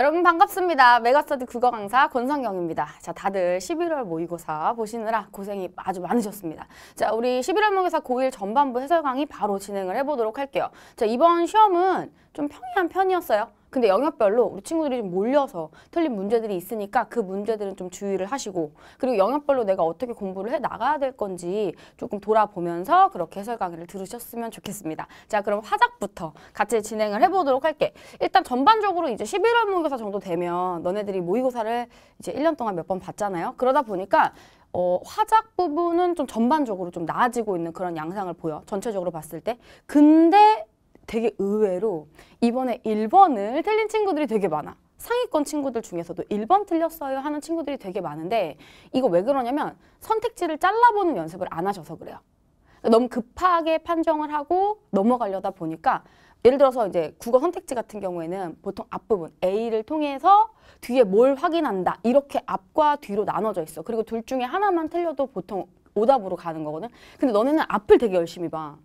여러분 반갑습니다. 메가스터디 국어 강사 권성경입니다. 자, 다들 11월 모의고사 보시느라 고생이 아주 많으셨습니다. 자, 우리 11월 모의고사 고1 전반부 해설 강의 바로 진행을 해보도록 할게요. 자, 이번 시험은 좀 평이한 편이었어요. 근데 영역별로 우리 친구들이 좀 몰려서 틀린 문제들이 있으니까 그 문제들은 좀 주의를 하시고 그리고 영역별로 내가 어떻게 공부를 해 나가야 될 건지 조금 돌아보면서 그렇게 해설 강의를 들으셨으면 좋겠습니다. 자 그럼 화작부터 같이 진행을 해보도록 할게. 일단 전반적으로 이제 11월 모의고사 정도 되면 너네들이 모의고사를 이제 1년 동안 몇 번 봤잖아요. 그러다 보니까 어, 화작 부분은 좀 전반적으로 좀 나아지고 있는 그런 양상을 보여. 전체적으로 봤을 때. 근데 되게 의외로 이번에 1번을 틀린 친구들이 되게 많아. 상위권 친구들 중에서도 1번 틀렸어요 하는 친구들이 되게 많은데 이거 왜 그러냐면 선택지를 잘라보는 연습을 안 하셔서 그래요. 그러니까 너무 급하게 판정을 하고 넘어가려다 보니까 예를 들어서 이제 국어 선택지 같은 경우에는 보통 앞부분 A를 통해서 뒤에 뭘 확인한다 이렇게 앞과 뒤로 나눠져 있어. 그리고 둘 중에 하나만 틀려도 보통 오답으로 가는 거거든. 근데 너네는 앞을 되게 열심히 봐.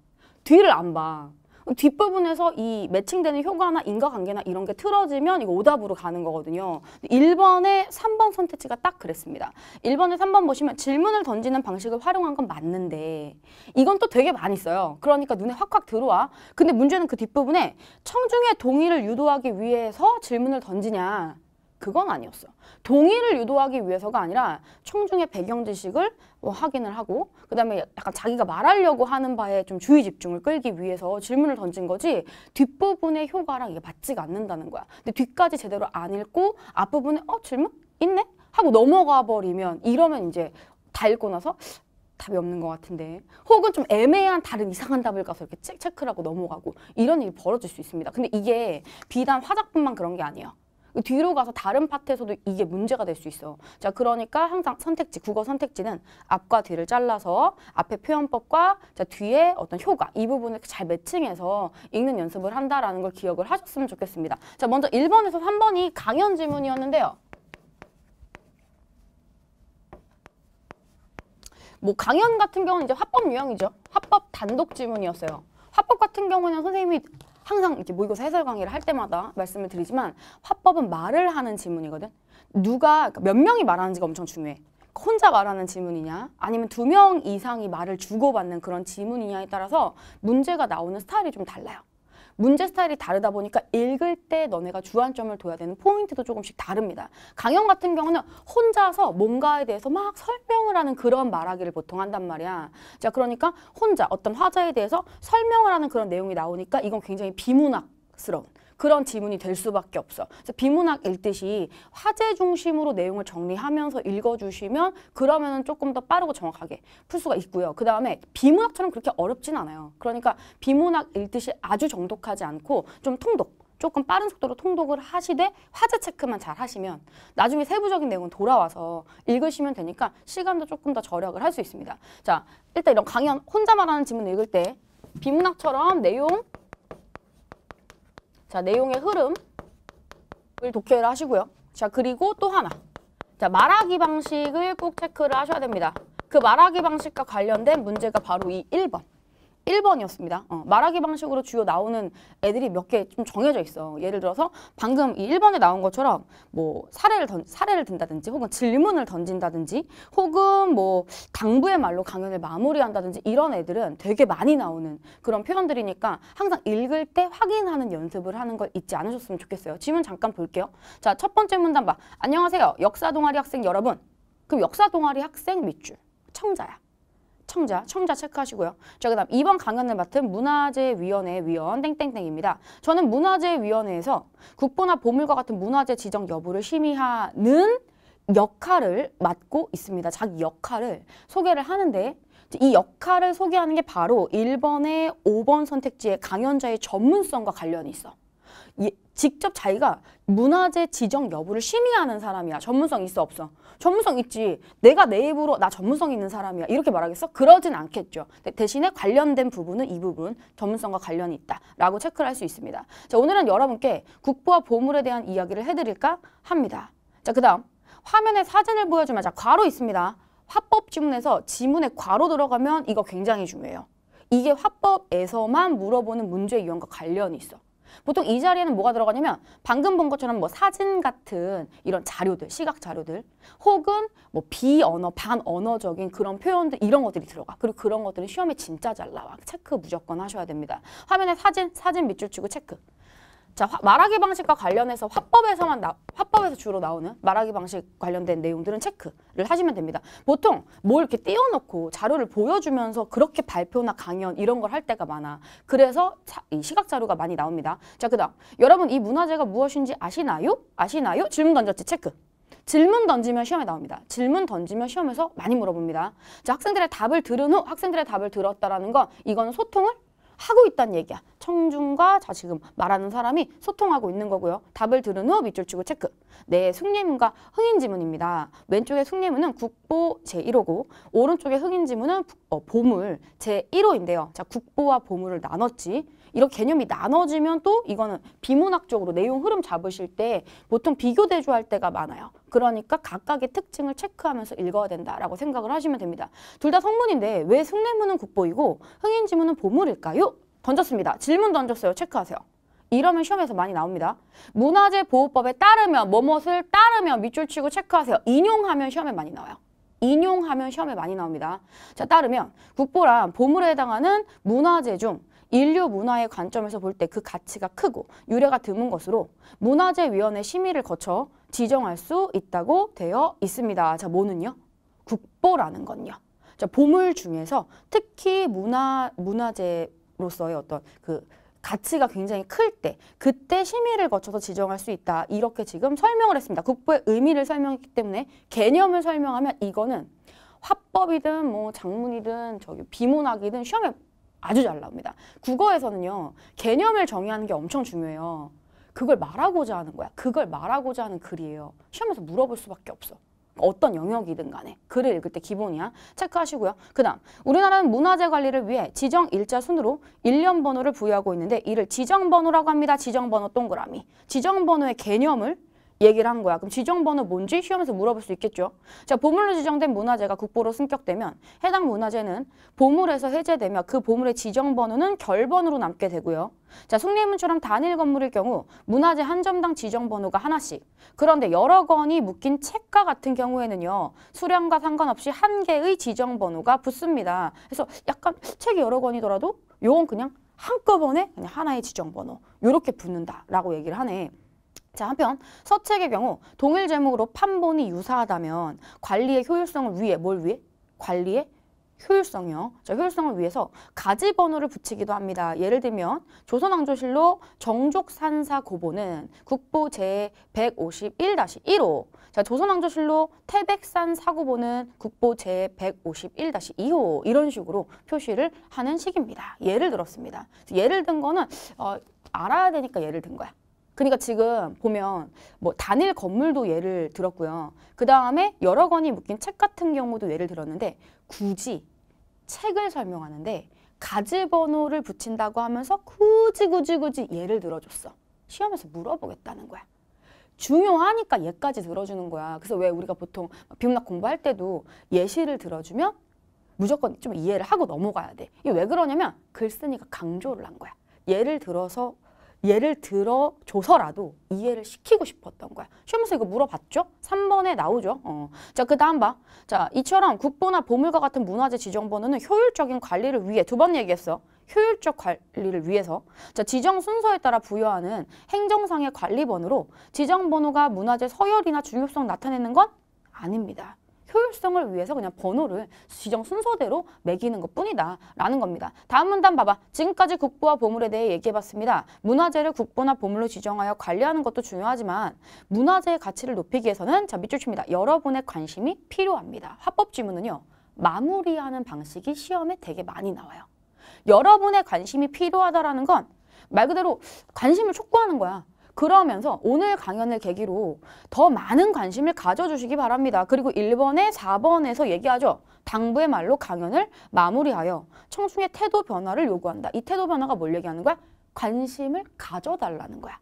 뒤를 안 봐. 뒷부분에서 이 매칭되는 효과나 인과관계나 이런 게 틀어지면 이거 오답으로 가는 거거든요. 1번에 3번 선택지가 딱 그랬습니다. 1번에 3번 보시면 질문을 던지는 방식을 활용한 건 맞는데 이건 또 되게 많이 써요. 그러니까 눈에 확확 들어와. 근데 문제는 그 뒷부분에 청중의 동의를 유도하기 위해서 질문을 던지냐 그건 아니었어. 요 동의를 유도하기 위해서가 아니라 청중의 배경 지식을 뭐 확인을 하고 그다음에 약간 자기가 말하려고 하는 바에 좀 주의 집중을 끌기 위해서 질문을 던진 거지 뒷부분의 효과랑 이게 맞지가 않는다는 거야. 근데 뒤까지 제대로 안 읽고 앞부분에 어 질문 있네 하고 넘어가 버리면 이러면 이제 다 읽고 나서 답이 없는 것 같은데 혹은 좀 애매한 다른 이상한 답을 가서 이렇게 체크를 하고 넘어가고 이런 일이 벌어질 수 있습니다. 근데 이게 비단 화작뿐만 그런 게 아니에요. 뒤로 가서 다른 파트에서도 이게 문제가 될 수 있어. 자, 그러니까 항상 선택지, 국어 선택지는 앞과 뒤를 잘라서 앞에 표현법과 자, 뒤에 어떤 효과 이 부분을 잘 매칭해서 읽는 연습을 한다라는 걸 기억을 하셨으면 좋겠습니다. 자, 먼저 1번에서 3번이 강연 질문이었는데요. 뭐 강연 같은 경우는 이제 화법 유형이죠. 화법 단독 지문이었어요. 화법 같은 경우는 선생님이 항상 이렇게 모의고사 해설 강의를 할 때마다 말씀을 드리지만 화법은 말을 하는 질문이거든. 누가 그러니까 몇 명이 말하는지가 엄청 중요해. 혼자 말하는 질문이냐 아니면 두 명 이상이 말을 주고받는 그런 질문이냐에 따라서 문제가 나오는 스타일이 좀 달라요. 문제 스타일이 다르다 보니까 읽을 때 너네가 주안점을 둬야 되는 포인트도 조금씩 다릅니다. 강연 같은 경우는 혼자서 뭔가에 대해서 막 설명을 하는 그런 말하기를 보통 한단 말이야. 자, 그러니까 혼자 어떤 화자에 대해서 설명을 하는 그런 내용이 나오니까 이건 굉장히 비문학스러운 그런 지문이 될 수밖에 없어. 그래서 비문학 읽듯이 화제 중심으로 내용을 정리하면서 읽어주시면 그러면 조금 더 빠르고 정확하게 풀 수가 있고요. 그 다음에 비문학처럼 그렇게 어렵진 않아요. 그러니까 비문학 읽듯이 아주 정독하지 않고 좀 통독. 조금 빠른 속도로 통독을 하시되 화제 체크만 잘 하시면 나중에 세부적인 내용은 돌아와서 읽으시면 되니까 시간도 조금 더 절약을 할 수 있습니다. 자, 일단 이런 강연 혼자만 하는 지문 을 읽을 때 비문학처럼 내용 자, 내용의 흐름을 독해를 하시고요. 자, 그리고 또 하나. 자, 말하기 방식을 꼭 체크를 하셔야 됩니다. 그 말하기 방식과 관련된 문제가 바로 이 1번. 1번이었습니다. 어, 말하기 방식으로 주요 나오는 애들이 몇 개 좀 정해져 있어. 예를 들어서 방금 이 1번에 나온 것처럼 뭐 사례를 던, 사례를 든다든지 혹은 질문을 던진다든지 혹은 뭐 당부의 말로 강연을 마무리한다든지 이런 애들은 되게 많이 나오는 그런 표현들이니까 항상 읽을 때 확인하는 연습을 하는 걸 잊지 않으셨으면 좋겠어요. 지문 잠깐 볼게요. 자, 첫 번째 문단 봐. 안녕하세요. 역사 동아리 학생 여러분. 그럼 역사 동아리 학생 밑줄. 청자야. 청자, 청자 체크하시고요. 자, 그 다음 이번 강연을 맡은 문화재위원회 위원 땡땡땡입니다. 저는 문화재위원회에서 국보나 보물과 같은 문화재 지정 여부를 심의하는 역할을 맡고 있습니다. 자기 역할을 소개를 하는데 이 역할을 소개하는 게 바로 일번의오 번 선택지의 강연자의 전문성과 관련이 있어. 예, 직접 자기가 문화재 지정 여부를 심의하는 사람이야. 전문성 있어 없어? 전문성 있지. 내가 내 입으로 나 전문성 있는 사람이야. 이렇게 말하겠어? 그러진 않겠죠. 네, 대신에 관련된 부분은 이 부분 전문성과 관련이 있다라고 체크를 할 수 있습니다. 자, 오늘은 여러분께 국보와 보물에 대한 이야기를 해드릴까 합니다. 자, 그 다음 화면에 사진을 보여주면 자, 괄호 있습니다. 화법 지문에서 지문에 괄호 들어가면 이거 굉장히 중요해요. 이게 화법에서만 물어보는 문제 유형과 관련이 있어. 보통 이 자리에는 뭐가 들어가냐면 방금 본 것처럼 뭐 사진 같은 이런 자료들, 시각 자료들 혹은 뭐 비언어, 반언어적인 그런 표현들 이런 것들이 들어가. 그리고 그런 것들은 시험에 진짜 잘 나와. 체크 무조건 하셔야 됩니다. 화면에 사진, 사진 밑줄 치고 체크. 자, 화, 말하기 방식과 관련해서 화법에서만 나, 화법에서 주로 나오는 말하기 방식 관련된 내용들은 체크를 하시면 됩니다. 보통 뭘 이렇게 띄워놓고 자료를 보여주면서 그렇게 발표나 강연 이런 걸 할 때가 많아. 그래서 자, 이 시각 자료가 많이 나옵니다. 자, 그다음 여러분 이 문화재가 무엇인지 아시나요? 아시나요? 질문 던졌지 체크. 질문 던지면 시험에 나옵니다. 질문 던지면 시험에서 많이 물어봅니다. 자, 학생들의 답을 들은 후 학생들의 답을 들었다라는 건이건 소통을 하고 있다는 얘기야. 청중과 자 지금 말하는 사람이 소통하고 있는 거고요. 답을 들은 후 밑줄 치고 체크. 네, 숭례문과 흥인지문입니다. 왼쪽에 숭례문은 국보 제1호고 오른쪽에 흥인지문은 어, 보물 제1호인데요. 자, 국보와 보물을 나눴지. 이런 개념이 나눠지면 또 이거는 비문학 적으로 내용 흐름 잡으실 때 보통 비교 대조할 때가 많아요. 그러니까 각각의 특징을 체크하면서 읽어야 된다라고 생각을 하시면 됩니다. 둘 다 성문인데 왜 승례문은 국보이고 흥인지문은 보물일까요? 던졌습니다. 질문 던졌어요. 체크하세요. 이러면 시험에서 많이 나옵니다. 문화재 보호법에 따르면 뭐뭐을 따르면 밑줄 치고 체크하세요. 인용하면 시험에 많이 나와요. 인용하면 시험에 많이 나옵니다. 자, 따르면 국보란 보물에 해당하는 문화재 중 인류 문화의 관점에서 볼 때 그 가치가 크고 유래가 드문 것으로 문화재위원회 심의를 거쳐 지정할 수 있다고 되어 있습니다. 자, 뭐는요? 국보라는 건요. 자, 보물 중에서 특히 문화 문화재로서의 어떤 그 가치가 굉장히 클 때 그때 심의를 거쳐서 지정할 수 있다 이렇게 지금 설명을 했습니다 국보의 의미를 설명했기 때문에 개념을 설명하면 이거는 화법이든 뭐 장문이든 저기 비문학이든 시험에 아주 잘 나옵니다 국어에서는요 개념을 정의하는 게 엄청 중요해요 그걸 말하고자 하는 거야. 그걸 말하고자 하는 글이에요. 시험에서 물어볼 수밖에 없어. 어떤 영역이든 간에 글을 읽을 때 기본이야. 체크하시고요. 그 다음 우리나라는 문화재 관리를 위해 지정 일자 순으로 일련 번호를 부여하고 있는데 이를 지정 번호라고 합니다. 지정 번호 동그라미. 지정 번호의 개념을 얘기를 한 거야. 그럼 지정번호 뭔지 시험에서 물어볼 수 있겠죠. 자, 보물로 지정된 문화재가 국보로 승격되면 해당 문화재는 보물에서 해제되며 그 보물의 지정번호는 결번으로 남게 되고요. 자, 숭례문처럼 단일 건물일 경우 문화재 한 점당 지정번호가 하나씩. 그런데 여러 건이 묶인 책과 같은 경우에는요. 수량과 상관없이 한 개의 지정번호가 붙습니다. 그래서 약간 책이 여러 권이더라도 요건 그냥 한꺼번에 그냥 하나의 지정번호 요렇게 붙는다라고 얘기를 하네. 자 한편 서책의 경우 동일 제목으로 판본이 유사하다면 관리의 효율성을 위해 뭘 위해? 관리의 효율성이요. 자, 효율성을 위해서 가지 번호를 붙이기도 합니다. 예를 들면 조선왕조실록 정족산사 고보는 국보 제151-1호 자, 조선왕조실록 태백산 사고보는 국보 제151-2호 이런 식으로 표시를 하는 식입니다. 예를 들었습니다. 예를 든 거는 어, 알아야 되니까 예를 든 거야. 그러니까 지금 보면 뭐 단일 건물도 예를 들었고요. 그 다음에 여러 권이 묶인 책 같은 경우도 예를 들었는데 굳이 책을 설명하는데 가지 번호를 붙인다고 하면서 굳이 굳이 굳이 예를 들어줬어. 시험에서 물어보겠다는 거야. 중요하니까 예까지 들어주는 거야. 그래서 왜 우리가 보통 비문학 공부할 때도 예시를 들어주면 무조건 좀 이해를 하고 넘어가야 돼. 이게 왜 그러냐면 글쓰니가 강조를 한 거야. 예를 들어서 예를 들어 줘서라도 이해를 시키고 싶었던 거야. 시험에서 이거 물어봤죠? 3번에 나오죠. 어. 자, 그 다음 봐. 자, 이처럼 국보나 보물과 같은 문화재 지정번호는 효율적인 관리를 위해 두 번 얘기했어. 효율적 관리를 위해서 자, 지정 순서에 따라 부여하는 행정상의 관리번호로 지정번호가 문화재 서열이나 중요성 나타내는 건 아닙니다. 효율성을 위해서 그냥 번호를 지정 순서대로 매기는 것뿐이다 라는 겁니다. 다음 문단 봐봐. 지금까지 국보와 보물에 대해 얘기해봤습니다. 문화재를 국보나 보물로 지정하여 관리하는 것도 중요하지만 문화재의 가치를 높이기 위해서는 자 밑줄 칩니다. 여러분의 관심이 필요합니다. 화법 지문은요. 마무리하는 방식이 시험에 되게 많이 나와요. 여러분의 관심이 필요하다라는 건 말 그대로 관심을 촉구하는 거야. 그러면서 오늘 강연을 계기로 더 많은 관심을 가져주시기 바랍니다. 그리고 1번에 4번에서 얘기하죠. 당부의 말로 강연을 마무리하여 청중의 태도 변화를 요구한다. 이 태도 변화가 뭘 얘기하는 거야? 관심을 가져달라는 거야.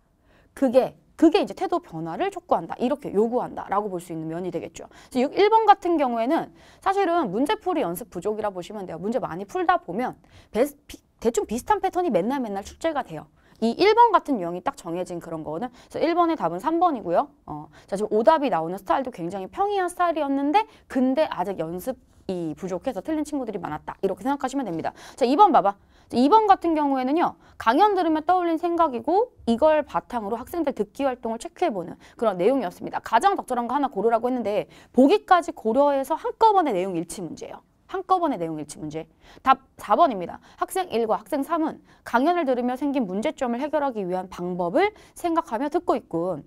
그게 그게 이제 태도 변화를 촉구한다. 이렇게 요구한다라고 볼 수 있는 면이 되겠죠. 그 1번 같은 경우에는 사실은 문제풀이 연습 부족이라 보시면 돼요. 문제 많이 풀다 보면 베스, 비, 대충 비슷한 패턴이 맨날 맨날 출제가 돼요. 이 1번 같은 유형이 딱 정해진 그런 거거든. 그래서 1번의 답은 3번이고요. 어. 자, 지금 오답이 나오는 스타일도 굉장히 평이한 스타일이었는데 근데 아직 연습 이 부족해서 틀린 친구들이 많았다. 이렇게 생각하시면 됩니다. 자, 2번 봐봐. 2번 같은 경우에는요. 강연 들으면 떠올린 생각이고 이걸 바탕으로 학생들 듣기 활동을 체크해보는 그런 내용이었습니다. 가장 적절한 거 하나 고르라고 했는데 보기까지 고려해서 한꺼번에 내용 일치 문제예요. 한꺼번에 내용 일치 문제. 답 4번입니다. 학생 1과 학생 3은 강연을 들으며 생긴 문제점을 해결하기 위한 방법을 생각하며 듣고 있군.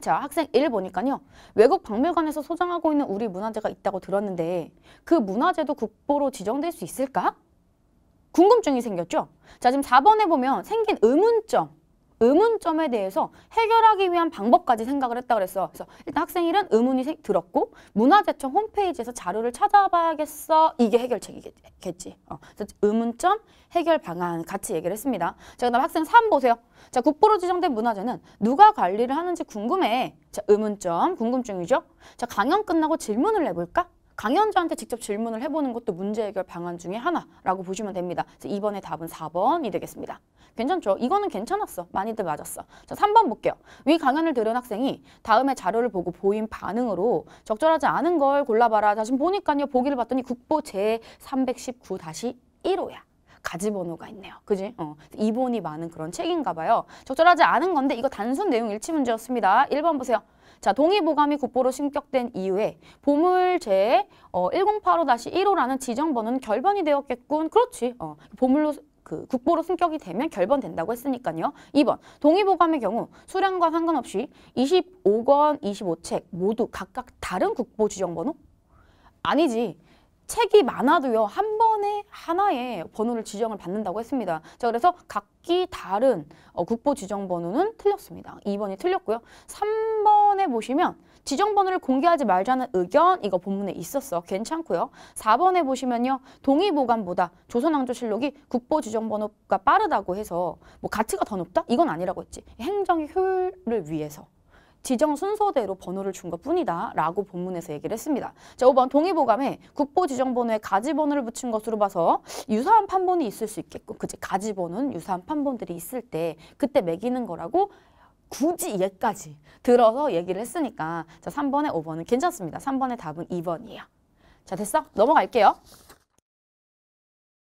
자, 학생 1 보니까요. 외국 박물관에서 소장하고 있는 우리 문화재가 있다고 들었는데 그 문화재도 국보로 지정될 수 있을까? 궁금증이 생겼죠? 자, 지금 4번에 보면 생긴 의문점 의문점에 대해서 해결하기 위한 방법까지 생각을 했다 고 그랬어. 그래서 일단 학생일은 의문이 들었고 문화재청 홈페이지에서 자료를 찾아봐야겠어. 이게 해결책이겠지. 어. 그래서 의문점 해결 방안 같이 얘기를 했습니다. 자, 그다음 학생 삼 보세요. 자, 국보로 지정된 문화재는 누가 관리를 하는지 궁금해. 자, 의문점 궁금증이죠. 자, 강연 끝나고 질문을 내볼까? 강연자한테 직접 질문을 해보는 것도 문제 해결 방안 중에 하나라고 보시면 됩니다. 그래서 2번의 답은 4번이 되겠습니다. 괜찮죠? 이거는 괜찮았어. 많이들 맞았어. 자, 3번 볼게요. 위 강연을 들은 학생이 다음에 자료를 보고 보인 반응으로 적절하지 않은 걸 골라봐라. 다시 보니까요. 보기를 봤더니 국보 제319-1호야. 가지 번호가 있네요. 그지? 어. 2번이 많은 그런 책인가 봐요. 적절하지 않은 건데 이거 단순 내용 일치 문제였습니다. 1번 보세요. 자, 동의보감이 국보로 승격된 이후에 보물제 어, 1085-1호라는 지정번호는 결번이 되었겠군. 그렇지. 어, 보물로 그 국보로 승격이 되면 결번된다고 했으니까요. 2번 동의보감의 경우 수량과 상관없이 25권, 25책 모두 각각 다른 국보 지정번호? 아니지. 책이 많아도요 한 번에 하나의 번호를 지정을 받는다고 했습니다. 자 그래서 각기 다른 어, 국보 지정 번호는 틀렸습니다. 2번이 틀렸고요. 3번에 보시면 지정 번호를 공개하지 말자는 의견 이거 본문에 있었어. 괜찮고요. 4번에 보시면요 동의보감보다 조선왕조실록이 국보 지정 번호가 빠르다고 해서 뭐 가치가 더 높다 이건 아니라고 했지 행정의 효율을 위해서 지정 순서대로 번호를 준 것뿐이다 라고 본문에서 얘기를 했습니다. 자, 5번 동의보감에 국보 지정 번호에 가지 번호를 붙인 것으로 봐서 유사한 판본이 있을 수 있겠고 그치 가지 번호는 유사한 판본들이 있을 때 그때 매기는 거라고 굳이 얘까지 들어서 얘기를 했으니까 자 3번에 5번은 괜찮습니다. 3번의 답은 2번이에요. 자 됐어? 넘어갈게요.